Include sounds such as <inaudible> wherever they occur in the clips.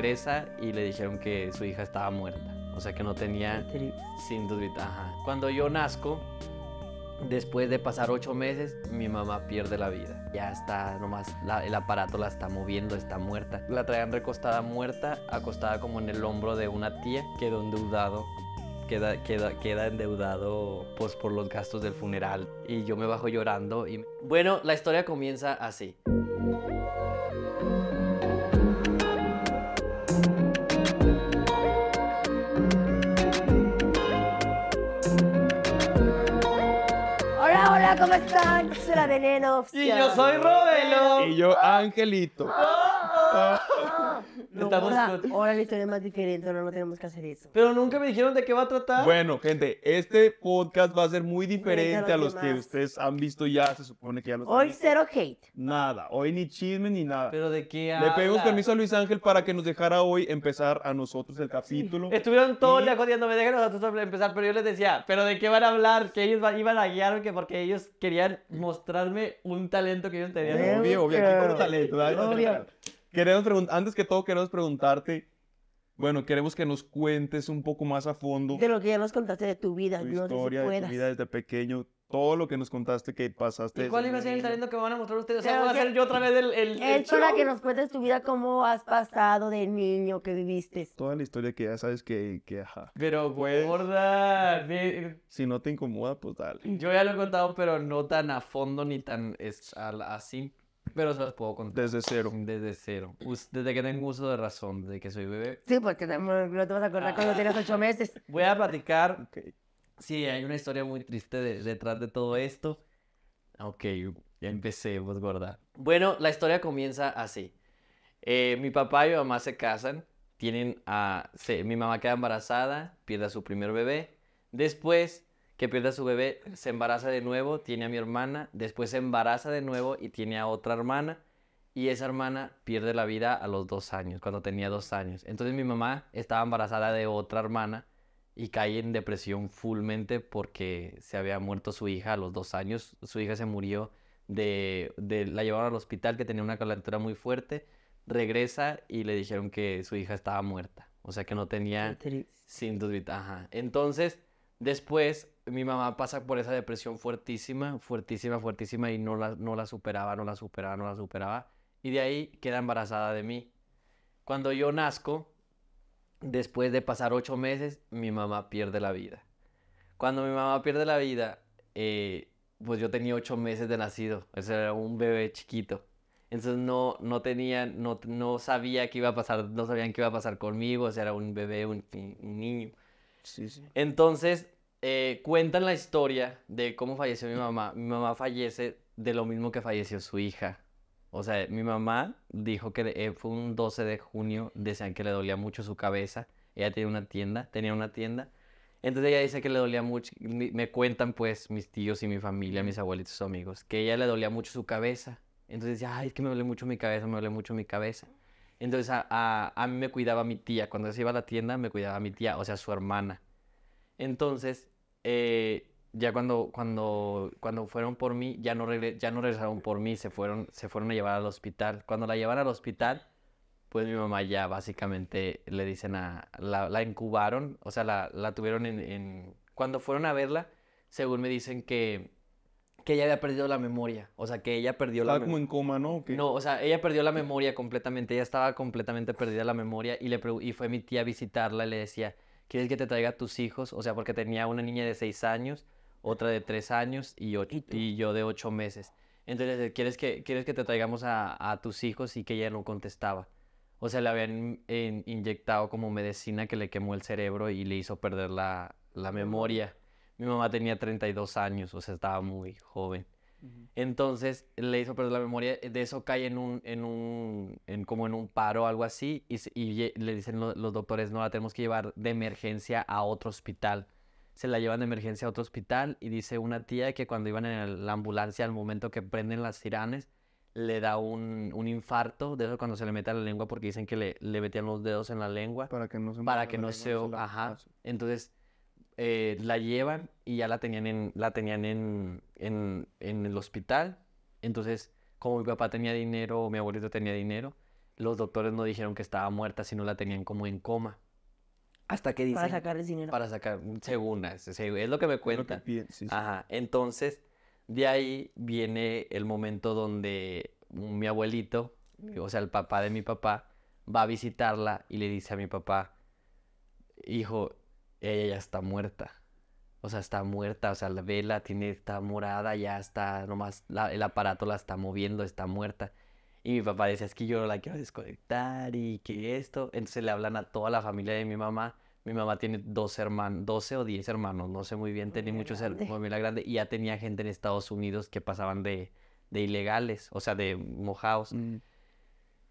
regresa y le dijeron que su hija estaba muerta. O sea que no tenía sin duda. Cuando yo nazco, después de pasar ocho meses, mi mamá pierde la vida. Ya está, nomás el aparato la está moviendo, está muerta. La traían recostada muerta, acostada como en el hombro de una tía, quedó endeudado. Queda, queda, queda endeudado pues, por los gastos del funeral. Y yo me bajo llorando. Y... Bueno, la historia comienza así. ¿cómo están? Soy la Veneno. Y yo soy Robelo. Y yo, Angelito. Oh, oh, oh. No, ahora, la historia es más diferente, ahora no tenemos que hacer eso. Pero nunca me dijeron de qué va a tratar. Bueno, gente, este podcast va a ser muy diferente a los que ustedes han visto ya, se supone que ya los Hoy cero hate. Nada, hoy ni chisme ni nada. Pero de qué Le pedimos permiso a Luis Ángel para que nos dejara hoy empezar a nosotros el capítulo. Estuvieron todos día jodiendo, me dejan nosotros empezar, pero yo les decía, pero de qué van a hablar, que ellos iban a guiarme, que porque ellos querían mostrarme un talento que ellos tenían. Obvio, obvio, aquí con talento, Obvio. Queremos antes que todo, queremos preguntarte, bueno, queremos que nos cuentes un poco más a fondo. De lo que ya nos contaste de tu vida, historia, de tu vida desde pequeño, todo lo que nos contaste que pasaste. ¿Y cuál iba a ser el talento que van a mostrar ustedes? O sea, voy a hacer yo otra vez el. el, que nos cuentes tu vida, cómo has pasado de niño, que viviste. Toda la historia que ya sabes que, que ajá. Pero, pues. Eh. Si no te incomoda, pues dale. Yo ya lo he contado, pero no tan a fondo ni tan así. Pero se las puedo contar. Desde cero. Desde cero. Desde que tengo uso de razón, desde que soy bebé. Sí, porque no te vas a acordar cuando tienes ocho ah. meses. Voy a platicar. Sí, hay una historia muy triste detrás de todo esto. Ok, ya empecé, pues gorda. Bueno, la historia comienza así. Eh, mi papá y mi mamá se casan. Tienen a... mi mamá queda embarazada, pierde a su primer bebé. Después, que pierde su bebé, se embaraza de nuevo, tiene a mi hermana, después se embaraza de nuevo y tiene a otra hermana. Y esa hermana pierde la vida a los dos años, cuando tenía dos años. Entonces mi mamá estaba embarazada de otra hermana y cae en depresión fulmente porque se había muerto su hija a los dos años. Su hija se murió de, la llevaron al hospital que tenía una calentura muy fuerte. Regresa y le dijeron que su hija estaba muerta. O sea que no tenía sin Ajá. Entonces Después, mi mamá pasa por esa depresión fuertísima, fuertísima, fuertísima y no la, no la superaba, no la superaba, no la superaba. Y de ahí queda embarazada de mí. Cuando yo nazco, después de pasar ocho meses, mi mamá pierde la vida. Cuando mi mamá pierde la vida, eh, pues yo tenía ocho meses de nacido, ese era un bebé chiquito. Entonces no, tenía, no, sabía qué iba a pasar, no sabían qué iba a pasar conmigo, o era un bebé, un niño. Entonces, eh, cuentan la historia de cómo falleció mi mamá. Mi mamá fallece de lo mismo que falleció su hija. O sea, mi mamá dijo que eh, fue un 12 de junio, decían que le dolía mucho su cabeza. Ella tenía una tienda, tenía una tienda. Entonces ella dice que le dolía mucho, me cuentan pues mis tíos y mi familia, mis abuelitos, amigos, que ella le dolía mucho su cabeza. Entonces dice, ay, es que me duele mucho mi cabeza, me duele mucho mi cabeza. Entonces a, mí me cuidaba mi tía. Cuando se iba a la tienda me cuidaba mi tía, o sea, su hermana. Entonces, eh, ya cuando, cuando, cuando fueron por mí, ya no, ya no regresaron por mí, se fueron, se fueron a llevar al hospital. Cuando la llevaron al hospital, pues mi mamá ya básicamente le dicen a... La, la incubaron, o sea, la, tuvieron en... Cuando fueron a verla, según me dicen que que ella había perdido la memoria. O sea, que ella perdió la memoria. Estaba como en coma, ¿no? ¿O no, o sea, ella perdió la memoria completamente. Ella estaba completamente perdida la memoria y, le y fue mi tía a visitarla y le decía, ¿quieres que te traiga a tus hijos? O sea, porque tenía una niña de seis años, otra de tres años y, yo de ocho meses. Entonces, ¿quieres que, ¿quieres que te traigamos a, a tus hijos? Y que ella no contestaba. O sea, le habían inyectado como medicina que le quemó el cerebro y le hizo perder la, la memoria. Mi mamá tenía 32 años, o sea, estaba muy joven. Entonces le hizo perder la memoria, de eso cae en un, en un, como en un paro o algo así, y, le dicen los doctores, no, la tenemos que llevar de emergencia a otro hospital. Se la llevan de emergencia a otro hospital y dice una tía que cuando iban en la ambulancia, al momento que prenden las tiranes, le da un, infarto, de eso cuando se le mete a la lengua porque dicen que le, metían los dedos en la lengua. Para que no se... Para que no se... Ajá. Entonces eh, la llevan y ya la tenían en, la tenían en, el hospital. Entonces, como mi papá tenía dinero, o mi abuelito tenía dinero, los doctores no dijeron que estaba muerta, sino la tenían como en coma. Hasta que dice? Para el dinero. Para sacar, según, es, lo que me cuenta Ajá, entonces, de ahí viene el momento donde mi abuelito, o sea, el papá de mi papá, va a visitarla y le dice a mi papá, hijo, ella ya está muerta. O sea, está muerta, o sea, la vela tiene, está morada, ya está, nomás el aparato la está moviendo, está muerta. Y mi papá decía, es que yo la quiero desconectar y que esto. Entonces le hablan a toda la familia de mi mamá. Mi mamá tiene dos hermanos, 12 o diez hermanos, no sé muy bien, tenía muchos hermanos, grande. Y ya tenía gente en Estados Unidos que pasaban de, ilegales, o sea, de mojados. Mm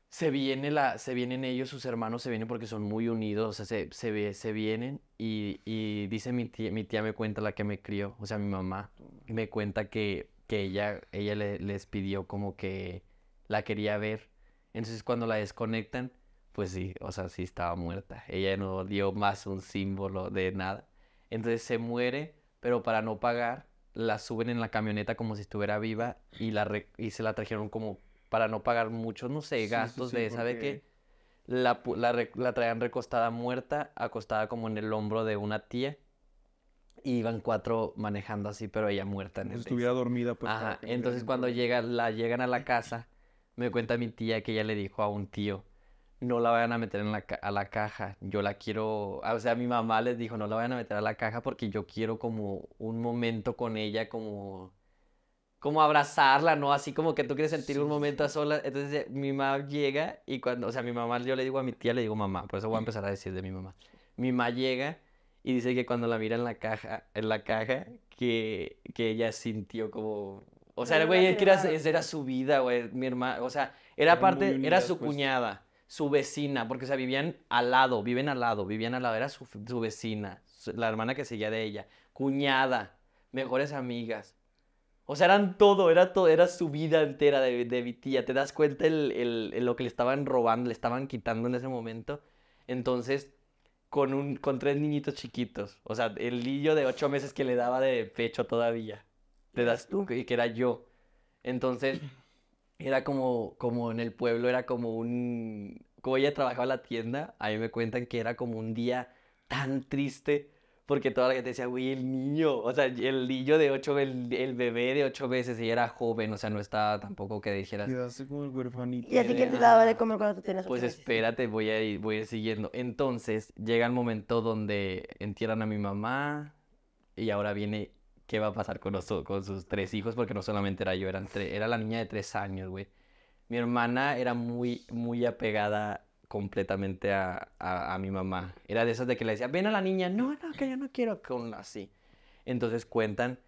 se, viene la, se vienen ellos, sus hermanos se vienen porque son muy unidos, o sea, se, se, se vienen y, dice mi tía, mi tía me cuenta la que me crió, o sea, mi mamá me cuenta que, ella, ella les pidió como que la quería ver. Entonces cuando la desconectan, pues sí, o sea, sí estaba muerta. Ella no dio más un símbolo de nada. Entonces se muere, pero para no pagar, la suben en la camioneta como si estuviera viva y, la y se la trajeron como para no pagar muchos, no sé, gastos de, ¿sabe que La, traían recostada muerta, acostada como en el hombro de una tía. Y iban cuatro manejando así, pero ella muerta. En el pues estuviera dormida, pues. Ajá. Entonces, cuando la, llegan a la casa, me cuenta mi tía que ella le dijo a un tío: No la vayan a meter en la, a la caja. Yo la quiero. Ah, o sea, mi mamá les dijo: No la vayan a meter a la caja porque yo quiero como un momento con ella, como como abrazarla, ¿no? Así como que tú quieres sentir un momento a solas. Entonces eh, mi mamá llega y cuando, o sea, mi mamá, yo le digo a mi tía, le digo mamá, por eso voy a empezar a decir de mi mamá. Mi mamá llega y dice que cuando la mira en la caja, en la caja, que, ella sintió como... O sea, güey, es era, su vida, güey, mi hermana, o sea, era, parte, era su pues. cuñada, su vecina, porque, o sea, vivían al lado, viven al lado, vivían al lado, era su, vecina, la hermana que seguía de ella, cuñada, mejores amigas, o sea, eran todo, era todo, era su vida entera de, de ¿Te das cuenta el, lo que le estaban robando, le estaban quitando en ese momento? Entonces, con, un, con tres niñitos chiquitos. O sea, el lillo de ocho meses que le daba de pecho todavía. ¿Te das tú? Que, que era yo. Entonces, era como, como en el pueblo, era como un... Como ella trabajaba la tienda, ahí me cuentan que era como un día tan triste porque toda la gente decía, güey, el niño, o sea, el niño de ocho, el, bebé de ocho meses, y era joven, o sea, no estaba tampoco que dijeras... como el huerfanito. ¿Y así que te daba de comer cuando tú tienes Pues espérate, voy a, ir, voy siguiendo. Entonces, llega el momento donde entierran a mi mamá, y ahora viene qué va a pasar con, con sus tres hijos, porque no solamente era yo, eran era la niña de tres años, güey. Mi hermana era muy, muy apegada completamente a, mi mamá. Era de esas de que le decía, ven a la niña, no, no, que yo no quiero con así. Entonces cuentan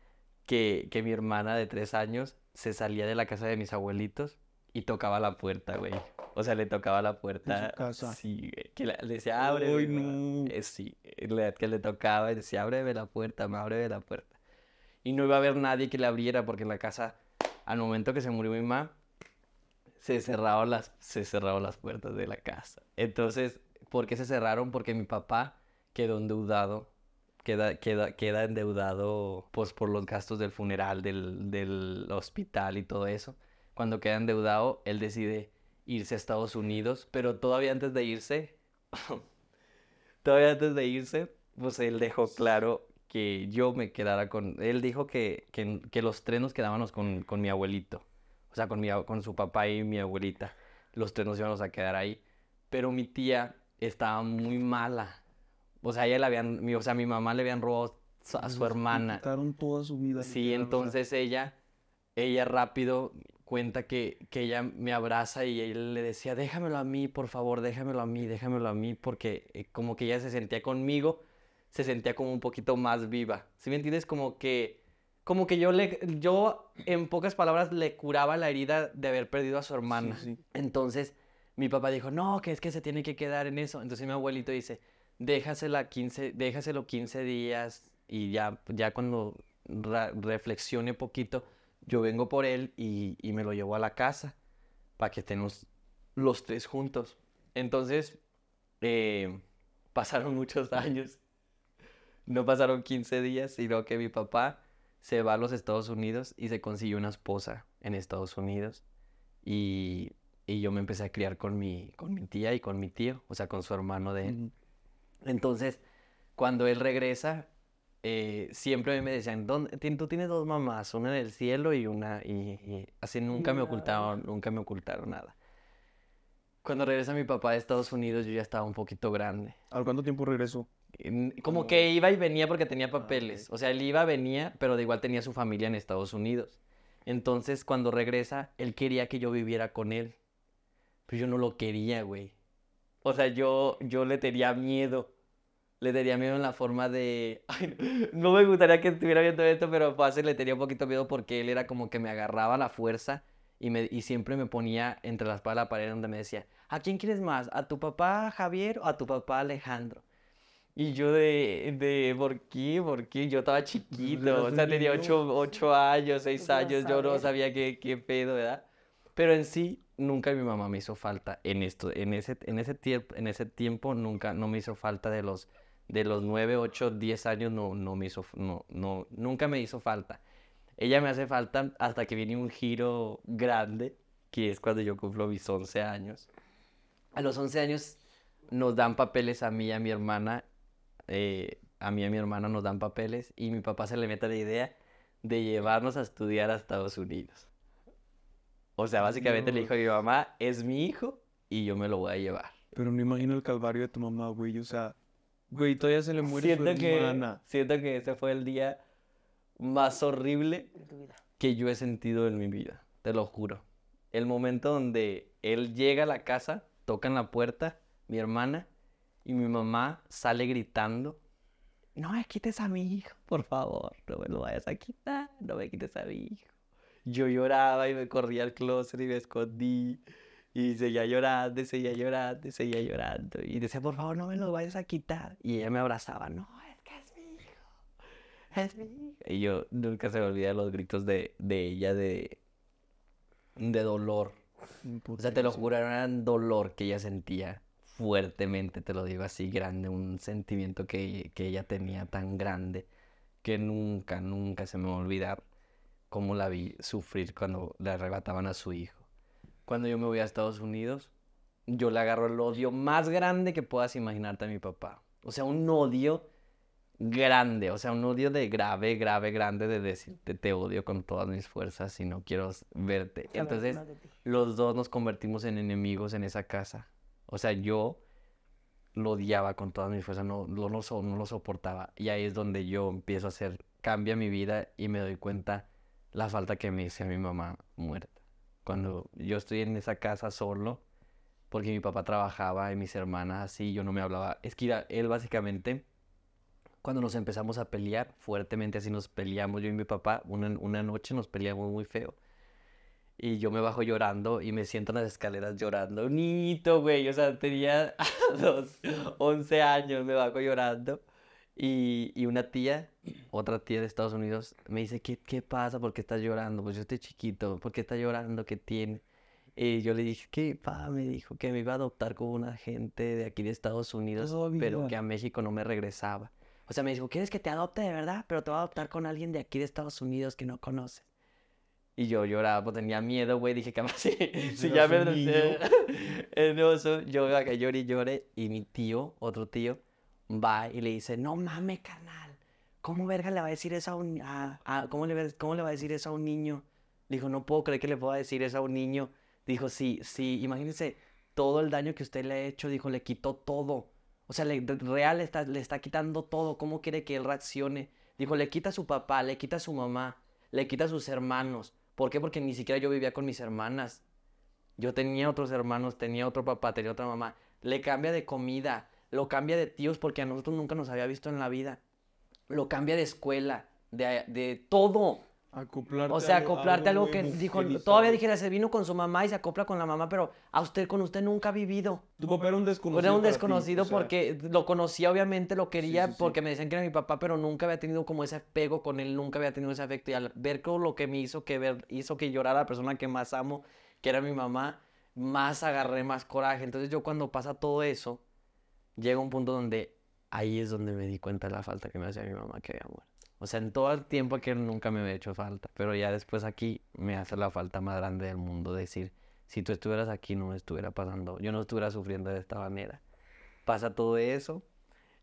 que, mi hermana de tres años se salía de la casa de mis abuelitos y tocaba la puerta, güey. O sea, le tocaba la puerta. En su casa. Sí, que le decía, abre. Uy, eh, sí, que le tocaba y decía, ábreme la puerta, me ábreme la puerta. Y no iba a haber nadie que le abriera porque en la casa, al momento que se murió mi mamá, se cerraron las, se las puertas de la casa. Entonces, ¿por qué se cerraron? Porque mi papá quedó endeudado, queda, queda, queda endeudado pues, por los gastos del funeral, del, hospital y todo eso. Cuando queda endeudado, él decide irse a Estados Unidos, pero todavía antes de irse, <laughs> todavía antes de irse, pues él dejó claro que yo me quedara con... Él dijo que, que, los trenos quedábamos con mi abuelito o sea, con, mi, con su papá y mi abuelita. Los tres nos íbamos a quedar ahí. Pero mi tía estaba muy mala. O sea, ella le habían, mi, o sea, mi mamá le habían robado a su hermana. toda su vida. Sí, entonces ella, ella rápido cuenta que, que ella me abraza y él le decía, déjamelo a mí, por favor, déjamelo a mí, déjamelo a mí, porque eh, como que ella se sentía conmigo, se sentía como un poquito más viva. ¿Sí me entiendes? Como que como que yo le, yo en pocas palabras le curaba la herida de haber perdido a su hermana. Entonces mi papá dijo, no, que es que se tiene que quedar en eso. Entonces mi abuelito dice, déjasela 15, déjaselo 15 días y ya, ya cuando reflexione poquito, yo vengo por él y, y me lo llevo a la casa para que estemos los tres juntos. Entonces, eh, pasaron muchos años. No pasaron 15 días, sino que mi papá se va a los Estados Unidos y se consiguió una esposa en Estados Unidos. Y, yo me empecé a criar con mi, con mi tía y con mi tío, o sea, con su hermano de él. Entonces, cuando él regresa, eh, siempre me decían, tú tienes dos mamás, una del cielo y una... Y, así nunca me ocultaron, nunca me ocultaron nada. Cuando regresa mi papá de Estados Unidos, yo ya estaba un poquito grande. ¿Al cuánto tiempo regresó? Como que iba y venía porque tenía ah, papeles. O sea, él iba, venía, pero de igual tenía su familia en Estados Unidos. Entonces, cuando regresa, él quería que yo viviera con él. Pero yo no lo quería, güey. O sea, yo, yo le tenía miedo. Le tenía miedo en la forma de... <laughs> no, me gustaría que estuviera viendo esto, pero fácil le tenía un poquito miedo porque él era como que me agarraba la fuerza y, me, y siempre me ponía entre las palas la pared donde me decía, ¿a quién quieres más? ¿A tu papá Javier o a tu papá Alejandro? Y yo de, de, ¿por qué? ¿Por qué? Yo estaba chiquito, o sea, tenía 8, años, 6 años, yo no sabía qué, qué, pedo, ¿verdad? Pero en sí, nunca mi mamá me hizo falta en esto, en ese, en ese, tiempo, en ese tiempo nunca, no me hizo falta de los, de los 9, 8, 10 años, no, no me hizo, no, no, nunca me hizo falta. Ella me hace falta hasta que viene un giro grande, que es cuando yo cumplo mis 11 años. A los 11 años nos dan papeles a mí y a mi hermana eh, a mí y a mi hermana nos dan papeles y mi papá se le mete la idea de llevarnos a estudiar a Estados Unidos. O sea, básicamente le dijo a mi mamá, es mi hijo y yo me lo voy a llevar. Pero no imagino el calvario de tu mamá, güey. O sea, güey, todavía se le muere siento que, Siento que ese fue el día más horrible que yo he sentido en mi vida. Te lo juro. El momento donde él llega a la casa, tocan la puerta, mi hermana, y mi mamá sale gritando, no me quites a mi hijo, por favor, no me lo vayas a quitar, no me quites a mi hijo. Yo lloraba y me corría al closet y me escondí. Y seguía llorando, seguía llorando, seguía llorando. Y decía, por favor, no me lo vayas a quitar. Y ella me abrazaba, no, es que es mi hijo, es mi hijo. Y yo nunca se me olvida los gritos de, ella de, de dolor. o sea, te lo juro, era dolor que ella sentía fuertemente, te lo digo así, grande, un sentimiento que, ella tenía tan grande que nunca, nunca se me va a olvidar cómo la vi sufrir cuando le arrebataban a su hijo. Cuando yo me voy a Estados Unidos, yo le agarro el odio más grande que puedas imaginarte a mi papá. O sea, un odio grande, o sea, un odio de grave, grave, grande de decirte te odio con todas mis fuerzas y no quiero verte. Entonces, los dos nos convertimos en enemigos en esa casa. O sea, yo lo odiaba con todas mis fuerzas, no, lo soportaba. Y ahí es donde yo empiezo a hacer, cambia mi vida y me doy cuenta la falta que me hice a mi mamá muerta. Cuando yo estoy en esa casa solo, porque mi papá trabajaba y mis hermanas así, yo no me hablaba. Es que él básicamente, cuando nos empezamos a pelear fuertemente, así nos peleamos yo y mi papá, una, una noche nos peleamos muy feo y yo me bajo llorando y me siento en las escaleras llorando. niñito, güey. O sea, tenía los <laughs> 11 años, me bajo llorando. Y, una tía, otra tía de Estados Unidos, me dice, ¿qué, qué pasa? ¿Por qué estás llorando? Pues yo estoy chiquito. ¿Por qué estás llorando? ¿Qué tiene? Y yo le dije ¿qué pa, me dijo que me iba a adoptar con una gente de aquí de Estados Unidos, oh, pero que a México no me regresaba. O sea, me dijo, ¿quieres que te adopte de verdad? Pero te voy a adoptar con alguien de aquí de Estados Unidos que no conoces. Y yo lloraba, pues tenía miedo, güey. Dije, que <laughs> <laughs> si, si ya me... <laughs> el oso, yo acá lloré y llore Y mi tío, otro tío, va y le dice, no mames, canal. ¿Cómo verga le va a decir eso a un... ¿cómo, le, va a decir eso a un niño? dijo, no puedo creer que le pueda decir eso a un niño. Dijo, sí, sí, imagínense todo el daño que usted le ha hecho. Dijo, le quitó todo. O sea, le, real está, le está quitando todo. ¿Cómo quiere que él reaccione? Dijo, le quita a su papá, le quita a su mamá, le quita a sus hermanos ¿Por qué? Porque ni siquiera yo vivía con mis hermanas. Yo tenía otros hermanos, tenía otro papá, tenía otra mamá. Le cambia de comida, lo cambia de tíos porque a nosotros nunca nos había visto en la vida. Lo cambia de escuela, de, de todo. Acoplarte o sea, acoplarte a algo, que dijo, todavía dijera, se vino con su mamá y se acopla con la mamá, pero a usted, con usted nunca ha vivido. Tu papá era un desconocido. Era un desconocido porque lo conocía, obviamente, lo quería porque me decían que era mi papá, pero nunca había tenido como ese apego con él, nunca había tenido ese afecto. Y al ver lo que me hizo que ver, hizo que llorara la persona que más amo, que era mi mamá, más agarré más coraje. Entonces yo cuando pasa todo eso, llega un punto donde ahí es donde me di cuenta de la falta que me hacía mi mamá que había o sea, en todo el tiempo que nunca me había hecho falta. Pero ya después aquí me hace la falta más grande del mundo. Decir, si tú estuvieras aquí, no me estuviera pasando. Yo no estuviera sufriendo de esta manera. Pasa todo eso.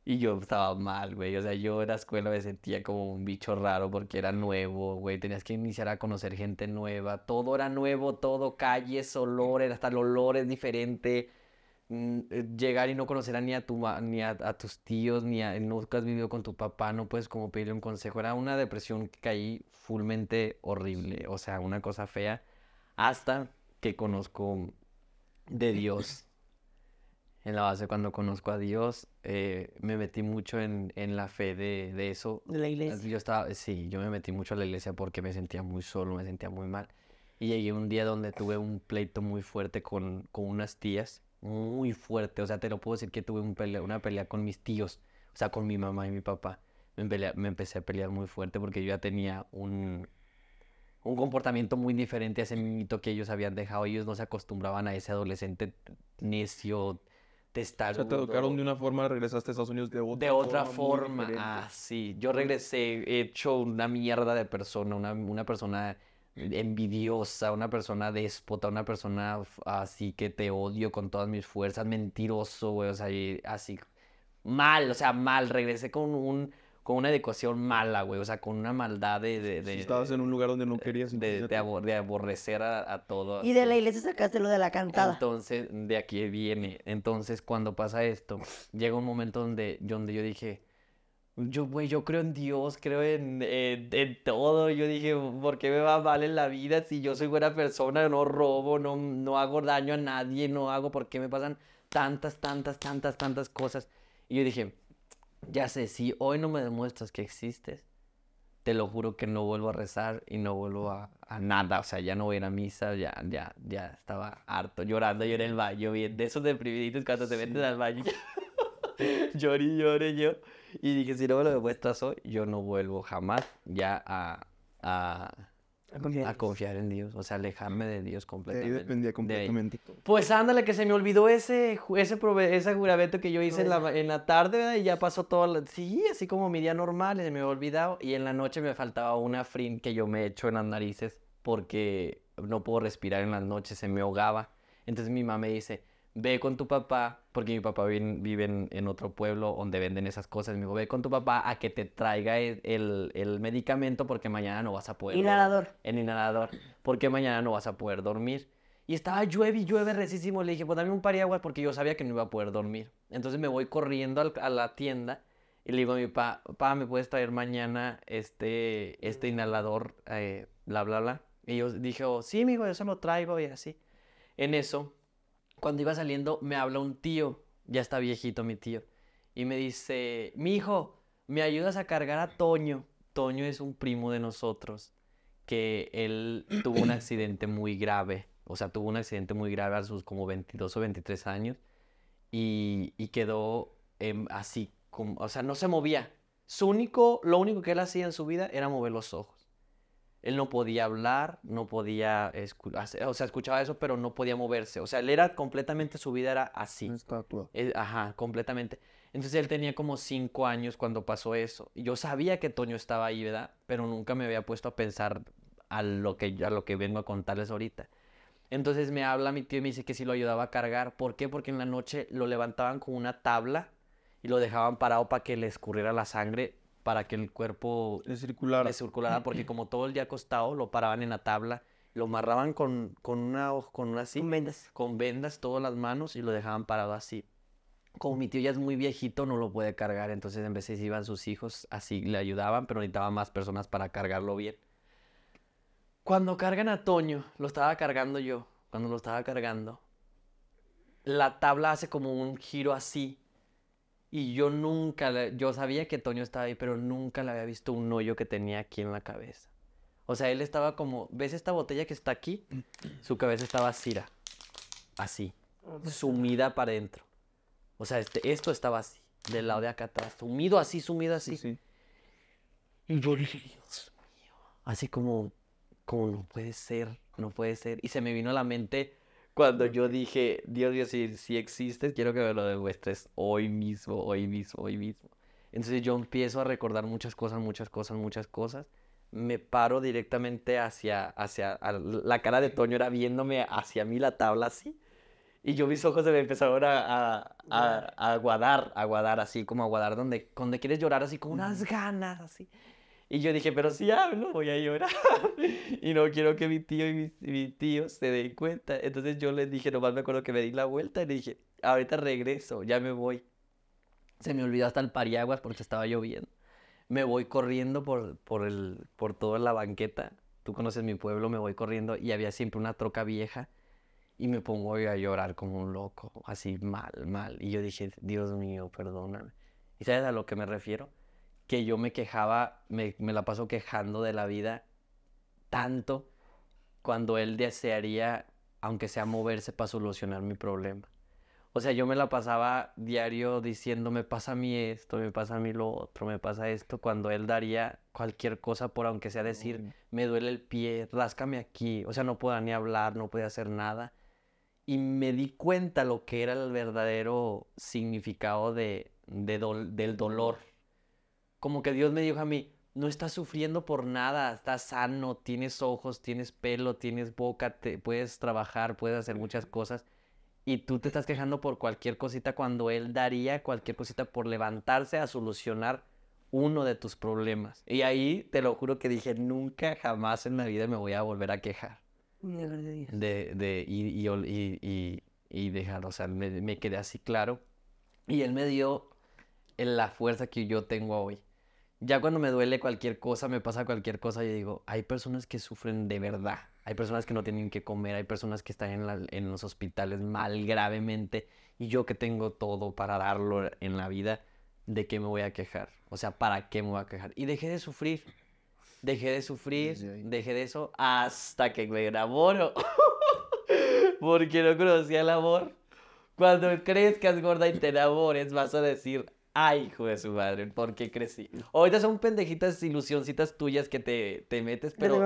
Y yo estaba mal, güey. O sea, yo en la escuela me sentía como un bicho raro porque era nuevo, güey. Tenías que iniciar a conocer gente nueva. Todo era nuevo, todo, calles, olores, hasta el olor es diferente Mm, eh, llegar y no conocer a ni a tu ni a, a, tus tíos ni a, nunca has vivido con tu papá no puedes como pedirle un consejo era una depresión que caí fulmente horrible o sea una cosa fea hasta que conozco de Dios en la base cuando conozco a Dios eh, me metí mucho en, en la fe de, de, eso de la iglesia yo estaba sí yo me metí mucho a la iglesia porque me sentía muy solo me sentía muy mal y llegué un día donde tuve un pleito muy fuerte con, con unas tías muy fuerte. O sea, te lo puedo decir que tuve un una pelea con mis tíos, o sea, con mi mamá y mi papá. Me, empecé a pelear muy fuerte porque yo ya tenía un, comportamiento muy diferente a ese mito que ellos habían dejado. Ellos no se acostumbraban a ese adolescente necio, testarudo. O sea, te educaron de una forma, regresaste a Estados Unidos de otra De otra forma, ah, sí. Yo regresé hecho una mierda de persona, una, una persona envidiosa, una persona déspota, una persona así que te odio con todas mis fuerzas, mentiroso, güey, o sea, así mal, o sea, mal, regresé con un con una educación mala, güey, o sea, con una maldad de... de, estabas en un lugar donde no querías... De, de, aborrecer a, todo. Y de la iglesia sacaste lo de la cantada. Entonces, de aquí viene. Entonces, cuando pasa esto, llega un momento donde, donde yo dije, yo, güey, yo creo en Dios, creo en, en, todo. Yo dije, ¿por qué me va mal en la vida si yo soy buena persona, no robo, no, no hago daño a nadie, no hago, ¿por qué me pasan tantas, tantas, tantas, tantas cosas? Y yo dije, ya sé, si hoy no me demuestras que existes, te lo juro que no vuelvo a rezar y no vuelvo a, a nada. O sea, ya no voy a ir a misa, ya, ya, ya estaba harto, llorando, yo en el baño, bien, de esos deprimiditos cuando te metes al baño. lloré, <laughs> lloré yo. Y dije, si no lo demuestras hoy, yo no vuelvo jamás ya a, a, a, confiar. en Dios. O sea, alejarme de Dios completamente. De ahí dependía completamente. Pues ándale, que se me olvidó ese, ese, ese juramento que yo hice en, la, en la, tarde, ¿verdad? Y ya pasó todo. Sí, así como mi día normal, se me había olvidado. Y en la noche me faltaba una frin que yo me echo en las narices porque no puedo respirar en las noches, se me ahogaba. Entonces mi mamá me dice ve con tu papá, porque mi papá vive, en, en, otro pueblo donde venden esas cosas. Me dijo, ve con tu papá a que te traiga el, medicamento porque mañana no vas a poder. Inhalador. El inhalador, porque mañana no vas a poder dormir. Y estaba llueve y llueve recísimo. Le dije, pues dame un par de aguas porque yo sabía que no iba a poder dormir. Entonces me voy corriendo a la tienda y le digo a mi papá, papá, ¿me puedes traer mañana este, este inhalador? Eh, bla, bla, bla. Y yo dije, oh, sí, amigo, yo se lo traigo y así. En eso cuando iba saliendo me habla un tío, ya está viejito mi tío, y me dice, mi hijo, ¿me ayudas a cargar a Toño? Toño es un primo de nosotros, que él <clears throat> tuvo un accidente muy grave, o sea, tuvo un accidente muy grave a sus como 22 o 23 años, y, quedó em, así, como, o sea, no se movía. Su único, lo único que él hacía en su vida era mover los ojos él no podía hablar, no podía, o sea, escuchaba eso, pero no podía moverse. O sea, él era completamente, su vida era así. Estatua. Ajá, completamente. Entonces él tenía como cinco años cuando pasó eso. Yo sabía que Toño estaba ahí, ¿verdad? Pero nunca me había puesto a pensar a lo que, a lo que vengo a contarles ahorita. Entonces me habla mi tío y me dice que si lo ayudaba a cargar. ¿Por qué? Porque en la noche lo levantaban con una tabla y lo dejaban parado para que le escurriera la sangre para que el cuerpo le circulara. porque <clears throat> como todo el día acostado, lo paraban en la tabla, lo amarraban con, con una con una así. Con vendas. Con vendas todas las manos y lo dejaban parado así. Como mi tío ya es muy viejito, no lo puede cargar, entonces en veces iban sus hijos, así le ayudaban, pero necesitaban más personas para cargarlo bien. Cuando cargan a Toño, lo estaba cargando yo, cuando lo estaba cargando, la tabla hace como un giro así y yo nunca, yo sabía que Toño estaba ahí, pero nunca le había visto un hoyo que tenía aquí en la cabeza. O sea, él estaba como, ¿ves esta botella que está aquí? Su cabeza estaba así, así, ah, pues, sumida para adentro. O sea, este, esto estaba así, del lado de acá atrás, sumido así, sumido así. Y yo Dios mío, así como, como no puede ser, no puede ser. Y se me vino a la mente cuando yo dije, Dios Dios si, si existes, quiero que me lo demuestres hoy mismo, hoy mismo, hoy mismo. Entonces yo empiezo a recordar muchas cosas, muchas cosas, muchas cosas. Me paro directamente hacia, hacia la cara de Toño, era viéndome hacia mí la tabla así. Y yo mis ojos se me empezaron a, a, a, aguadar, aguadar así, como aguadar, donde, quieres llorar así, con unas ganas así. Y yo dije, pero si hablo, voy a llorar. <laughs> y no quiero que mi tío y mi tío se den cuenta. Entonces yo les dije, nomás me acuerdo que me di la vuelta y le dije, ahorita regreso, ya me voy. Se me olvidó hasta el pariaguas porque estaba lloviendo. Me voy corriendo por, por, el, por toda la banqueta. Tú conoces mi pueblo, me voy corriendo y había siempre una troca vieja y me pongo a llorar como un loco, así mal, mal. Y yo dije, Dios mío, perdóname. ¿Y sabes a lo que me refiero? que yo me quejaba, me, la paso quejando de la vida tanto cuando él desearía, aunque sea moverse para solucionar mi problema. O sea, yo me la pasaba diario diciendo, me pasa a mí esto, me pasa a mí lo otro, me pasa esto, cuando él daría cualquier cosa por aunque sea decir, me duele el pie, ráscame aquí. O sea, no podía ni hablar, no podía hacer nada. Y me di cuenta lo que era el verdadero significado de, del dolor como que Dios me dijo a mí, no estás sufriendo por nada, estás sano, tienes ojos, tienes pelo, tienes boca, te, puedes trabajar, puedes hacer muchas cosas. Y tú te estás quejando por cualquier cosita cuando Él daría cualquier cosita por levantarse a solucionar uno de tus problemas. Y ahí te lo juro que dije, nunca jamás en la vida me voy a volver a quejar. De, de, y, y, y, y dejar, o sea, me, me quedé así claro. Y Él me dio eh, la fuerza que yo tengo hoy ya cuando me duele cualquier cosa, me pasa cualquier cosa, yo digo, hay personas que sufren de verdad, hay personas que no tienen que comer, hay personas que están en, en los hospitales mal gravemente y yo que tengo todo para darlo en la vida, ¿de qué me voy a quejar? O sea, ¿para qué me voy a quejar? Y dejé de sufrir, dejé de sufrir, dejé de eso hasta que me enamoro, <laughs> porque no conocía el amor. Cuando crezcas gorda y te enamores, vas a decir, Ay, hijo de su madre, ¿por qué crecí? Ahorita son pendejitas ilusioncitas tuyas que te, te metes, pero,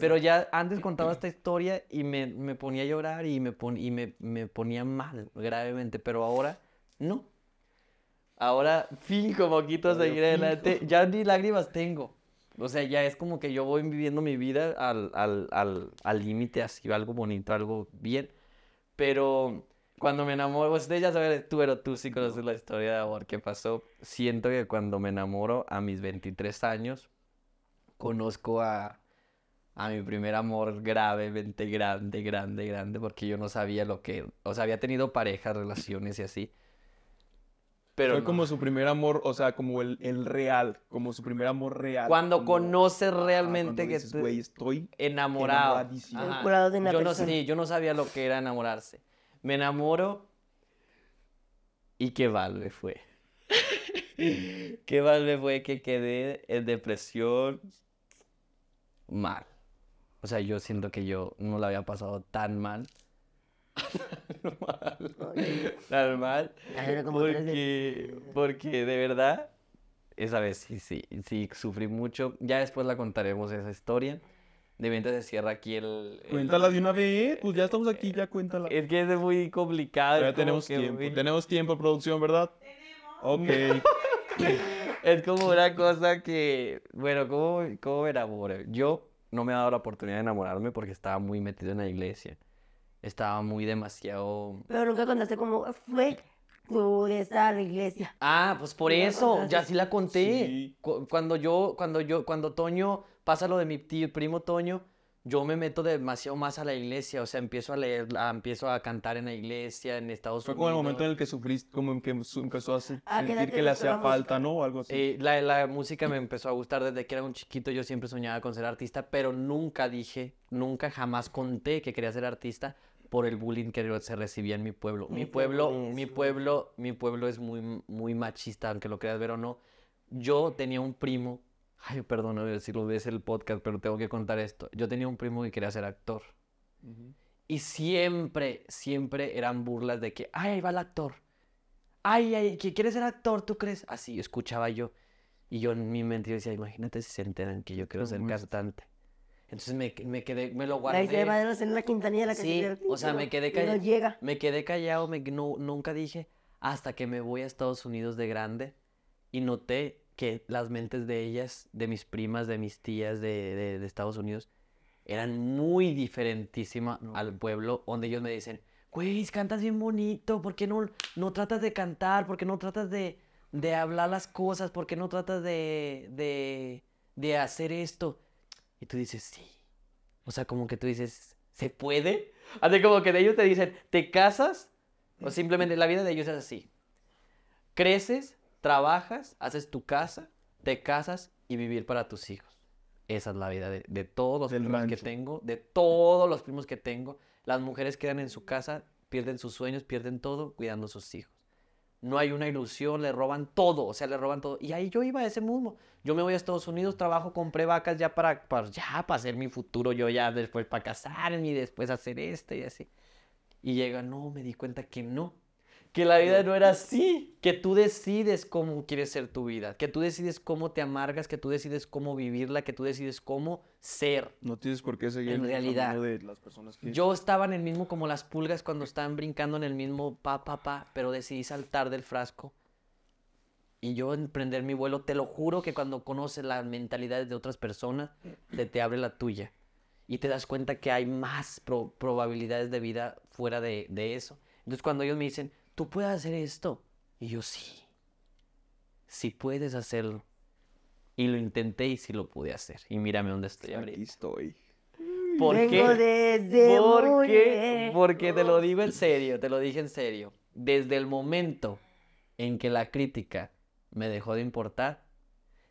pero ya antes contaba esta historia y me, ponía a llorar y, me, y me, ponía mal gravemente, pero ahora no. Ahora como poquitos de seguir adelante, ya ni lágrimas tengo. O sea, ya es como que yo voy viviendo mi vida al límite, al, al, así, algo bonito, algo bien. Pero cuando me enamoro, usted pues, ya ella tú, pero tú sí conoces la historia de amor que pasó. Siento que cuando me enamoro a mis 23 años, conozco a, a mi primer amor gravemente grande, grande, grande, porque yo no sabía lo que, o sea, había tenido parejas, relaciones y así. Pero Fue como su primer amor, o sea, como el, el real, como su primer amor real. Cuando, conoces realmente que estoy, enamorado. yo no yo no sabía lo que era enamorarse me enamoro y qué valve fue. <laughs> qué valve fue que quedé en depresión mal. O sea, yo siento que yo no la había pasado tan mal. <laughs> tan mal. Tan mal. Porque, porque de verdad, esa vez sí, sí, sí, sufrí mucho. Ya después la contaremos esa historia de venta se cierra aquí el... Cuéntala de una vez, pues ya eh, estamos aquí, eh, ya cuéntala. Es que es muy complicado. Ya tenemos tiempo, tenemos tiempo producción, ¿verdad? Tenemos. Ok. <laughs> es como una cosa que, bueno, ¿cómo, ¿cómo me enamoré? Yo no me he dado la oportunidad de enamorarme porque estaba muy metido en la iglesia. Estaba muy demasiado... Pero nunca contaste cómo fue tu en la iglesia. Ah, pues por eso, ya sí la conté. cuando yo, cuando yo, cuando Toño pasa lo de mi tío, primo Toño, yo me meto demasiado más a la iglesia, o sea, empiezo a leer, empiezo a cantar en la iglesia, en Estados Unidos. Fue como el momento en el que sufriste, como en que empezó a ah, sentir que, le hacía falta, ¿no? O algo así. Eh, la, música me empezó a gustar desde que era un chiquito, yo siempre soñaba con ser artista, pero nunca dije, nunca jamás conté que quería ser artista por el bullying que se recibía en mi pueblo. Mi, pueblo, mi pueblo, mi pueblo es muy, muy machista, aunque lo creas ver o no. Yo tenía un primo Ay, perdón, si lo ves el podcast, pero tengo que contar esto. Yo tenía un primo que quería ser actor. Y siempre, siempre eran burlas de que, ay, ahí va el actor. Ay, ay, que quieres ser actor, ¿tú crees? Así escuchaba yo. Y yo en mi mente decía, imagínate si se enteran que yo quiero ser cantante. Entonces me, quedé, me lo guardé. La en la quintanilla, la Sí, o sea, me quedé callado. Me quedé callado, me, no, nunca dije, hasta que me voy a Estados Unidos de grande y noté que las mentes de ellas, de mis primas, de mis tías de, Estados Unidos, eran muy diferentísimas al pueblo, donde ellos me dicen, güey, cantas bien bonito, ¿por qué no, no tratas de cantar? ¿Por qué no tratas de, hablar las cosas? ¿Por qué no tratas de, de, hacer esto? Y tú dices, sí. O sea, como que tú dices, ¿se puede? <laughs> Así como que de ellos te dicen, ¿te casas? O simplemente la vida de ellos es así. Creces, trabajas, haces tu casa, te casas y vivir para tus hijos. Esa es la vida de, todos los primos que tengo, de todos los primos que tengo. Las mujeres quedan en su casa, pierden sus sueños, pierden todo cuidando a sus hijos. No hay una ilusión, le roban todo, o sea, le roban todo. Y ahí yo iba a ese mundo. Yo me voy a Estados Unidos, trabajo, compré vacas ya para, pues, ya para hacer mi futuro, yo ya después para casarme y después hacer esto y así. Y llega, no, me di cuenta que no, que la vida no era así, que tú decides cómo quieres ser tu vida, que tú decides cómo te amargas, que tú decides cómo vivirla, que tú decides cómo ser. No tienes por qué seguir en realidad. de las personas que... Yo estaba en el mismo como las pulgas cuando estaban brincando en el mismo pa pa pa, pero decidí saltar del frasco y yo emprender mi vuelo. Te lo juro que cuando conoces las mentalidades de otras personas, te, te abre la tuya y te das cuenta que hay más probabilidades de vida fuera de, de eso. Entonces cuando ellos me dicen, ¿tú puedes hacer esto? Y yo sí, sí puedes hacerlo. Y lo intenté y sí lo pude hacer. Y mírame dónde estoy Aquí estoy. ¿Por qué? Desde porque, porque te lo digo en serio, te lo dije en serio. Desde el momento en que la crítica me dejó de importar,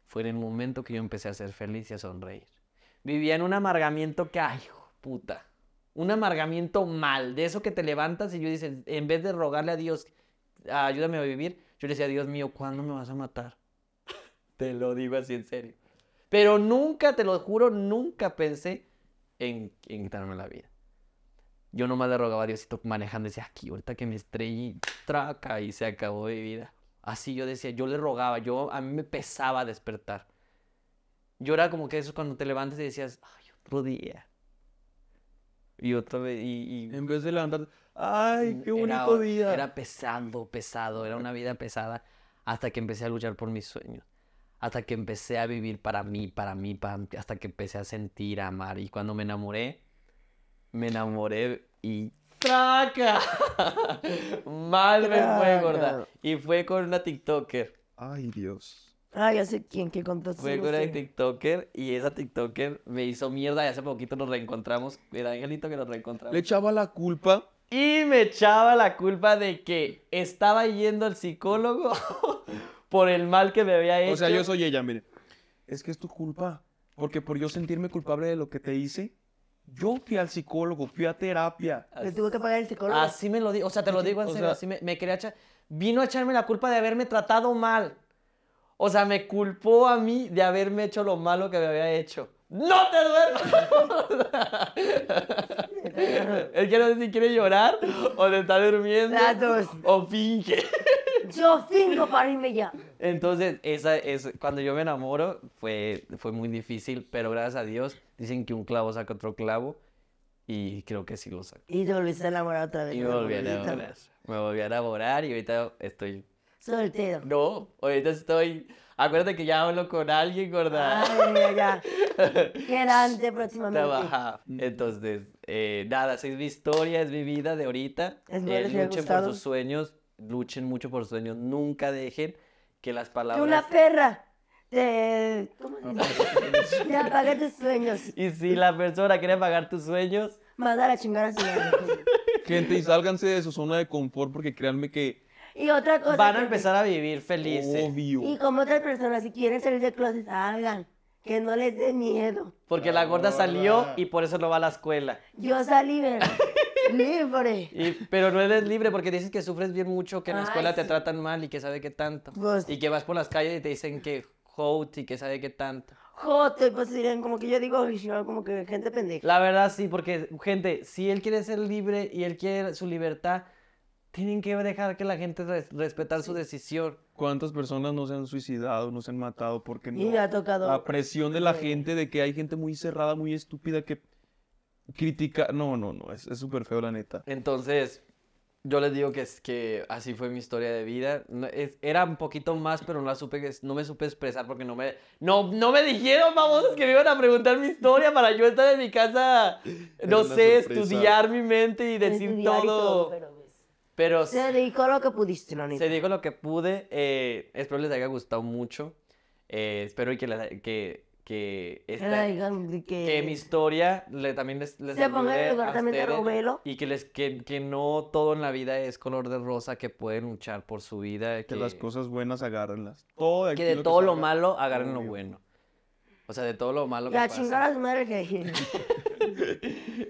fue en el momento que yo empecé a ser feliz y a sonreír. Vivía en un amargamiento que, ay, puta, un amargamiento mal, de eso que te levantas y yo dices, en vez de rogarle a Dios, ayúdame a vivir, yo le decía, Dios mío, ¿cuándo me vas a matar? <laughs> te lo digo así en serio. Pero nunca, te lo juro, nunca pensé en, quitarme la vida. Yo nomás le rogaba a Diosito manejando, decía, aquí, ahorita que me estrellé, traca, y se acabó mi vida. Así yo decía, yo le rogaba, yo, a mí me pesaba despertar. Yo era como que eso cuando te levantas y decías, ay, otro día, y otra vez, y, y... En vez ¡ay, mm, qué bonito era, día! Era pesado, pesado, era una vida pesada. Hasta que empecé a luchar por mis sueños. Hasta que empecé a vivir para mí, para mí, para hasta que empecé a sentir, a amar. Y cuando me enamoré, me enamoré y ¡Traca! <laughs> Mal me fue, gorda. Y fue con una TikToker. Ay, Dios. Ah, ya sé quién, que Fue con TikToker y esa TikToker me hizo mierda y hace poquito nos reencontramos. Era Angelito que nos reencontramos. Le echaba la culpa. Y me echaba la culpa de que estaba yendo al psicólogo <laughs> por el mal que me había hecho. O sea, yo soy ella, mire. Es que es tu culpa. Porque por yo sentirme culpable de lo que te hice, yo fui al psicólogo, fui a terapia. ¿Le tuvo que pagar el psicólogo? Así me lo digo. O sea, te lo digo en serio. así me, me quería echar. Vino a echarme la culpa de haberme tratado mal. O sea, me culpó a mí de haberme hecho lo malo que me había hecho. ¡No te duermas! Él quiere decir, ¿quiere llorar? ¿O te está durmiendo? ¿O finge? <laughs> yo fingo para irme ya. Entonces, esa es, cuando yo me enamoro, fue, fue muy difícil, pero gracias a Dios, dicen que un clavo saca otro clavo, y creo que sí lo saca. Y te volviste a enamorar otra vez. Y volví a enamorar. Me volví a enamorar y ahorita estoy soltero. No, ahorita estoy. Acuérdate que ya hablo con alguien, gorda. Ay, ya, Gerante <laughs> próximamente. Mm. Entonces, eh, nada, es mi historia, es mi vida de ahorita. Es eh, luchen por sus sueños, luchen mucho por sus sueños. Nunca dejen que las palabras. una perra! ¿Cómo <laughs> tus sueños. Y si la persona quiere apagar tus sueños. Mandar a chingar a su <laughs> Gente, y sálganse de su zona de confort porque créanme que y otra cosa. Van a empezar a vivir felices. Obvio. Y como otras personas, si quieren salir de closet, salgan. Que no les dé miedo. Porque la gorda salió y por eso no va a la escuela. Yo salí, ¿verdad? <laughs> Libre. pero no eres libre porque dices que sufres bien mucho, que en la escuela te tratan mal y que sabe qué tanto. Pues y que vas por las calles y te dicen que hot y que sabe qué tanto. hot, pues dirán, como que yo digo, como que gente pendeja. La verdad sí, porque gente, si él quiere ser libre y él quiere su libertad, tienen que dejar que la gente respetar su decisión. ¿Cuántas personas no se han suicidado, no se han matado porque no? ha tocado. La presión de la gente, de que hay gente muy cerrada, muy estúpida que critica. No, no, no, es súper feo la neta. Entonces, yo les digo que, es, que así fue mi historia de vida. era un poquito más, pero no, supe, no me supe expresar porque no me, no, no me dijeron, famosos, que me iban a preguntar mi historia para yo estar en mi casa, no sé, estudiar mi mente y decir todo se dedicó lo que pudiste, Lonita. Se dedicó lo que pude. Eh, espero les haya gustado mucho. Eh, espero que, que, que, que, mi historia le, también les, les se Y que, les, que, que, no todo en la vida es color de rosa, que pueden luchar por su vida. Que, las cosas buenas agárrenlas. Todo de que de todo lo, malo agarren lo bueno. O sea, de todo lo malo la que pasa. La madre que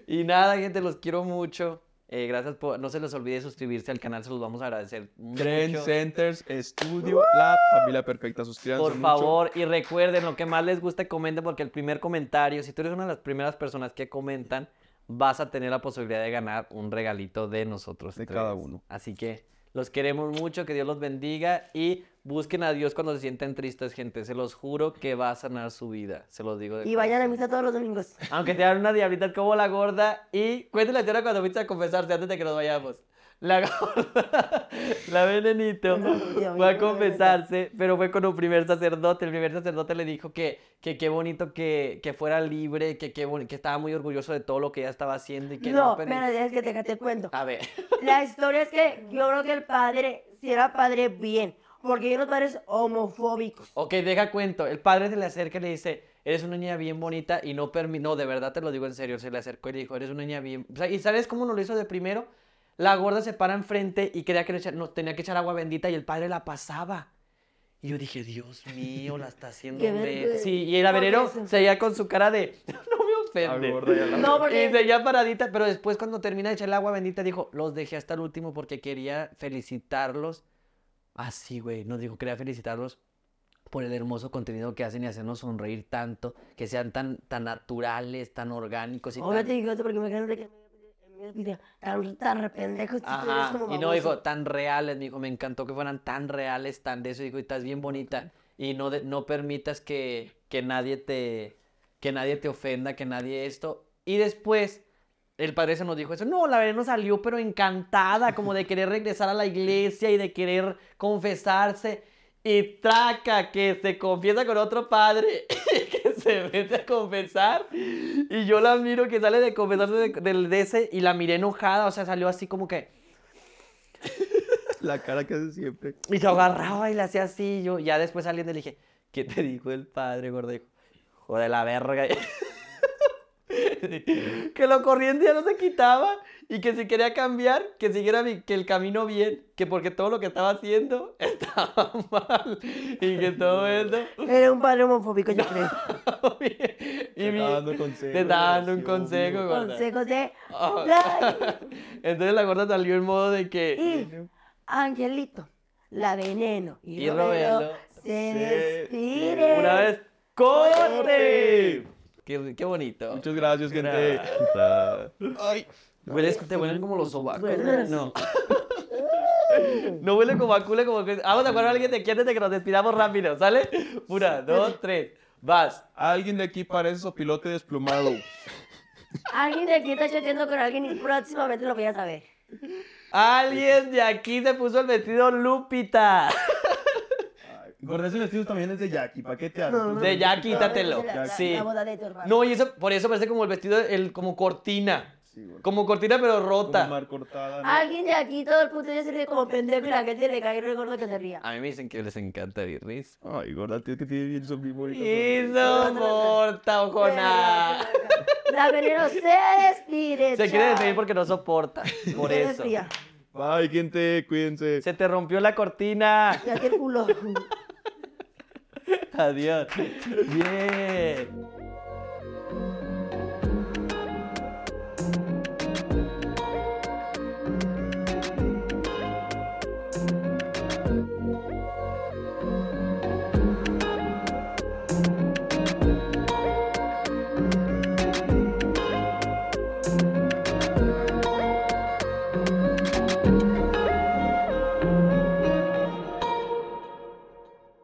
Y nada, gente, los quiero mucho. Eh, gracias por. No se les olvide suscribirse al canal, se los vamos a agradecer. Trend Centers Studio, la familia perfecta. Suscríbanse. Por favor, y recuerden lo que más les guste, comenten, porque el primer comentario, si tú eres una de las primeras personas que comentan, vas a tener la posibilidad de ganar un regalito de nosotros. De cada uno. Así que los queremos mucho, que Dios los bendiga y busquen a Dios cuando se sienten tristes, gente. Se los juro que va a sanar su vida. Se los digo. y vayan a misa todos los domingos. Aunque te hagan una diablita como la gorda y cuéntenle ti ahora cuando fuiste a confesarse antes de que nos vayamos. La venenito la venenito no, a confesarse, pero fue con un primer sacerdote. El primer sacerdote le dijo que qué bonito que, que, fuera libre, que, que, que, estaba muy orgulloso de todo lo que ella estaba haciendo y que no. no pero... es que déjate cuento. A ver. La historia es que yo creo que el padre, si era padre, bien. Porque hay unos padres homofóbicos. Ok, deja cuento. El padre se le acerca y le dice, eres una niña bien bonita y no permitió, no, de verdad te lo digo en serio, se le acercó y le dijo, eres una niña bien... ¿y sabes cómo no lo hizo de primero? La gorda se para enfrente y quería que no, tenía que echar agua bendita y el padre la pasaba. Y yo dije, Dios mío, la está haciendo ver. Sí, y el averero seguía con su cara de, <laughs> no me ofende. no, paradita, pero después cuando termina de echar el agua bendita dijo, los dejé hasta el último porque quería felicitarlos. Así, güey, nos dijo, quería felicitarlos por el hermoso contenido que hacen y hacernos sonreír tanto, que sean tan, tan naturales, tan orgánicos Ahora te digo porque me tan, y no, dijo, tan reales, me me encantó que fueran tan reales, tan de eso, dijo, y estás bien bonita. Y no, no permitas que, que, nadie te, que nadie te ofenda, que nadie esto. Y después, el padre se nos dijo eso. No, la verdad, no salió, pero encantada, como de querer regresar a la iglesia y de querer confesarse. Y traca, que se confiesa con otro padre se <laughs> mete a confesar y yo la miro que sale de confesarse del de, y la miré enojada, o sea, salió así como que... La cara que hace siempre. Y se agarraba y la hacía así. Y yo, ya después alguien le dije, ¿qué te dijo el padre, gordo Joder, la verga. <laughs> que lo corriente ya no se quitaba y que si quería cambiar, que siguiera que el camino bien, que porque todo lo que estaba haciendo <laughs> estaba mal y que todo eso... Era un padre homofóbico, yo <laughs> creo. y dando te estaba dando un consejo. consejos consejo, de... Ah. Entonces la gorda salió en modo de que... Y Angelito, la veneno. Y, y Roberto, se, despide. Una vez, corte Qué, bonito. Muchas gracias, gente. Ay. te huelen como los sobacos. ¿eh? No. <laughs> No huele como a culo, como que... Vamos a ver, a alguien de antes de que nos despidamos rápido, ¿sale? Una, dos, tres. Vas. Alguien de aquí parece su pilote desplumado. Alguien de aquí está chateando con alguien y próximamente lo voy a saber. Alguien de aquí se puso el vestido Lupita. Gorda, ese vestido también es de Jackie, ¿para qué te haces? de Jackie, quítatelo. sí. No, y eso, por eso parece como el vestido, el, como cortina. Sí, como cortina pero rota. Alguien de aquí todo el puto ya se ríe como pendejo y la gente le cae el gordo que se ría. A mí me dicen que les encanta ir risa. Ay, gorda, tío, que tiene bien y no morta, ojona. La veneno se despide. Se quiere despedir porque no soporta. Por se eso. Ay, gente, cuídense. Se te rompió la cortina. Ya que culo. Adiós. Bien.